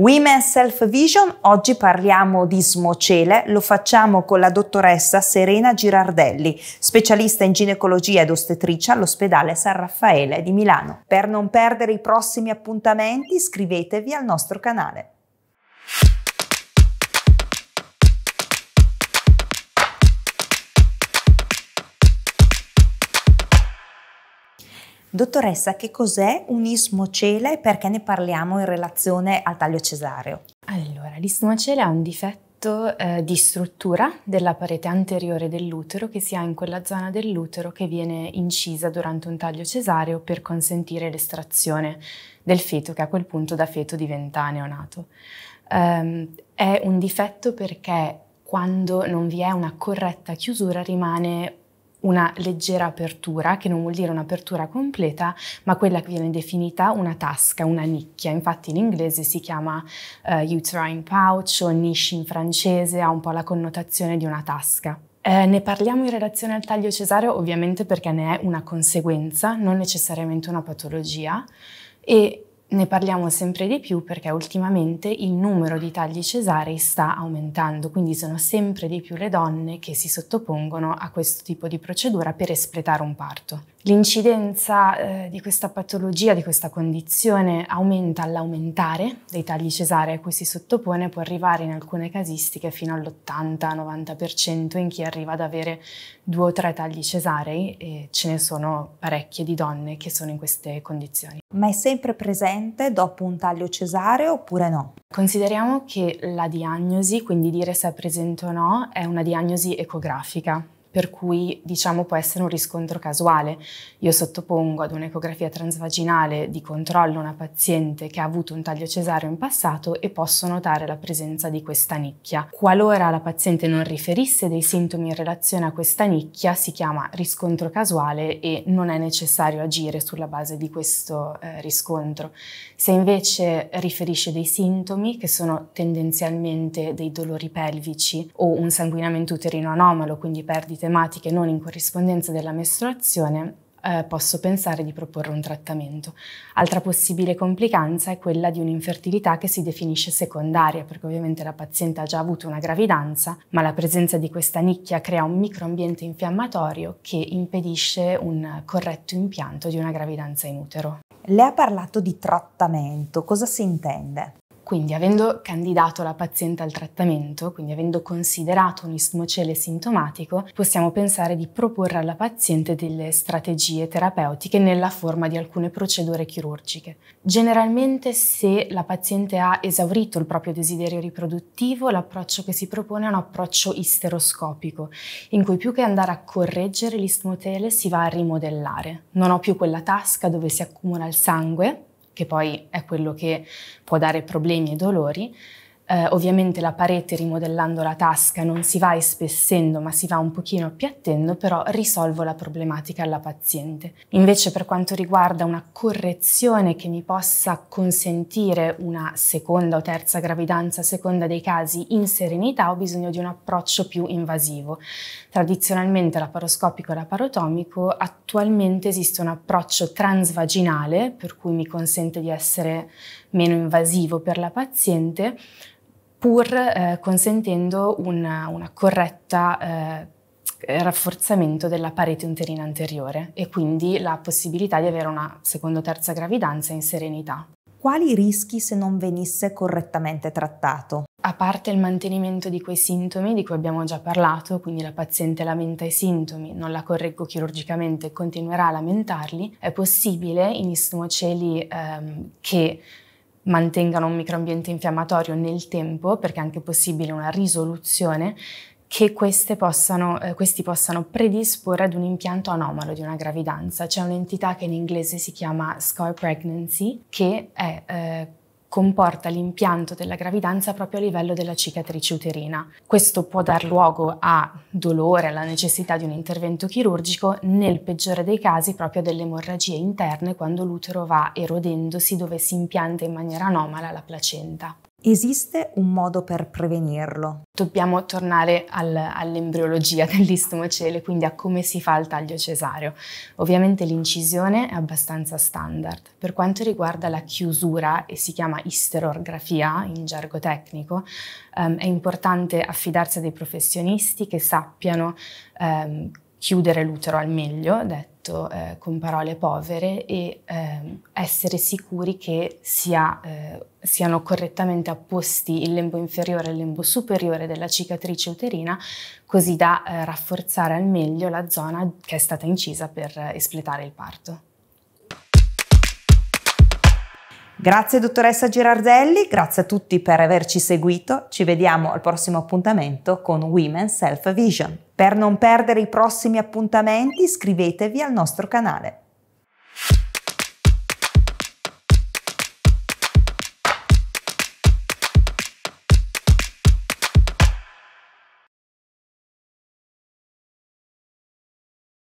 Women Self Vision, oggi parliamo di smocele, lo facciamo con la dottoressa Serena Girardelli, specialista in ginecologia ed ostetricia all'ospedale San Raffaele di Milano. Per non perdere i prossimi appuntamenti iscrivetevi al nostro canale. Dottoressa, che cos'è un ismocele e perché ne parliamo in relazione al taglio cesareo? Allora, l'ismocele ha un difetto eh, di struttura della parete anteriore dell'utero che si ha in quella zona dell'utero che viene incisa durante un taglio cesareo per consentire l'estrazione del feto che a quel punto da feto diventa neonato. Eh, è un difetto perché quando non vi è una corretta chiusura rimane una leggera apertura, che non vuol dire un'apertura completa, ma quella che viene definita una tasca, una nicchia. Infatti in inglese si chiama uh, uterine pouch o niche in francese, ha un po' la connotazione di una tasca. Eh, ne parliamo in relazione al taglio cesareo ovviamente perché ne è una conseguenza, non necessariamente una patologia e ne parliamo sempre di più perché ultimamente il numero di tagli cesarei sta aumentando, quindi sono sempre di più le donne che si sottopongono a questo tipo di procedura per espletare un parto. L'incidenza eh, di questa patologia, di questa condizione, aumenta all'aumentare dei tagli cesarei a cui si sottopone, può arrivare in alcune casistiche fino all'80-90% in chi arriva ad avere due o tre tagli cesarei e ce ne sono parecchie di donne che sono in queste condizioni. Ma è sempre presente dopo un taglio cesareo oppure no? Consideriamo che la diagnosi, quindi dire se è presente o no, è una diagnosi ecografica per cui diciamo può essere un riscontro casuale. Io sottopongo ad un'ecografia transvaginale di controllo una paziente che ha avuto un taglio cesareo in passato e posso notare la presenza di questa nicchia. Qualora la paziente non riferisse dei sintomi in relazione a questa nicchia, si chiama riscontro casuale e non è necessario agire sulla base di questo eh, riscontro. Se invece riferisce dei sintomi che sono tendenzialmente dei dolori pelvici o un sanguinamento uterino anomalo, quindi perdita tematiche non in corrispondenza della mestruazione, eh, posso pensare di proporre un trattamento. Altra possibile complicanza è quella di un'infertilità che si definisce secondaria, perché ovviamente la paziente ha già avuto una gravidanza, ma la presenza di questa nicchia crea un microambiente infiammatorio che impedisce un corretto impianto di una gravidanza in utero. Lei ha parlato di trattamento, cosa si intende? Quindi avendo candidato la paziente al trattamento, quindi avendo considerato un istmocele sintomatico, possiamo pensare di proporre alla paziente delle strategie terapeutiche nella forma di alcune procedure chirurgiche. Generalmente se la paziente ha esaurito il proprio desiderio riproduttivo, l'approccio che si propone è un approccio isteroscopico, in cui più che andare a correggere l'istmotele si va a rimodellare. Non ho più quella tasca dove si accumula il sangue, che poi è quello che può dare problemi e dolori, eh, ovviamente la parete rimodellando la tasca non si va espessendo ma si va un pochino appiattendo, però risolvo la problematica alla paziente. Invece per quanto riguarda una correzione che mi possa consentire una seconda o terza gravidanza a seconda dei casi in serenità ho bisogno di un approccio più invasivo. Tradizionalmente laparoscopico e laparotomico, attualmente esiste un approccio transvaginale per cui mi consente di essere meno invasivo per la paziente pur eh, consentendo un una corretta eh, rafforzamento della parete uterina anteriore e quindi la possibilità di avere una seconda o terza gravidanza in serenità. Quali rischi se non venisse correttamente trattato? A parte il mantenimento di quei sintomi di cui abbiamo già parlato, quindi la paziente lamenta i sintomi, non la correggo chirurgicamente e continuerà a lamentarli, è possibile in istomoceli ehm, che mantengano un microambiente infiammatorio nel tempo, perché è anche possibile una risoluzione, che possano, eh, questi possano predisporre ad un impianto anomalo di una gravidanza. C'è un'entità che in inglese si chiama scar pregnancy, che è eh, comporta l'impianto della gravidanza proprio a livello della cicatrice uterina. Questo può dar luogo a dolore, alla necessità di un intervento chirurgico, nel peggiore dei casi proprio delle emorragie interne quando l'utero va erodendosi dove si impianta in maniera anomala la placenta. Esiste un modo per prevenirlo? Dobbiamo tornare al, all'embriologia dell'istomocele, quindi a come si fa il taglio cesareo. Ovviamente l'incisione è abbastanza standard. Per quanto riguarda la chiusura, e si chiama isterografia in gergo tecnico, ehm, è importante affidarsi a dei professionisti che sappiano ehm, chiudere l'utero al meglio, detto detto eh, con parole povere e eh, essere sicuri che sia, eh, siano correttamente apposti il lembo inferiore e il lembo superiore della cicatrice uterina, così da eh, rafforzare al meglio la zona che è stata incisa per eh, espletare il parto. Grazie dottoressa Girardelli, grazie a tutti per averci seguito, ci vediamo al prossimo appuntamento con Women Self Vision. Per non perdere i prossimi appuntamenti iscrivetevi al nostro canale.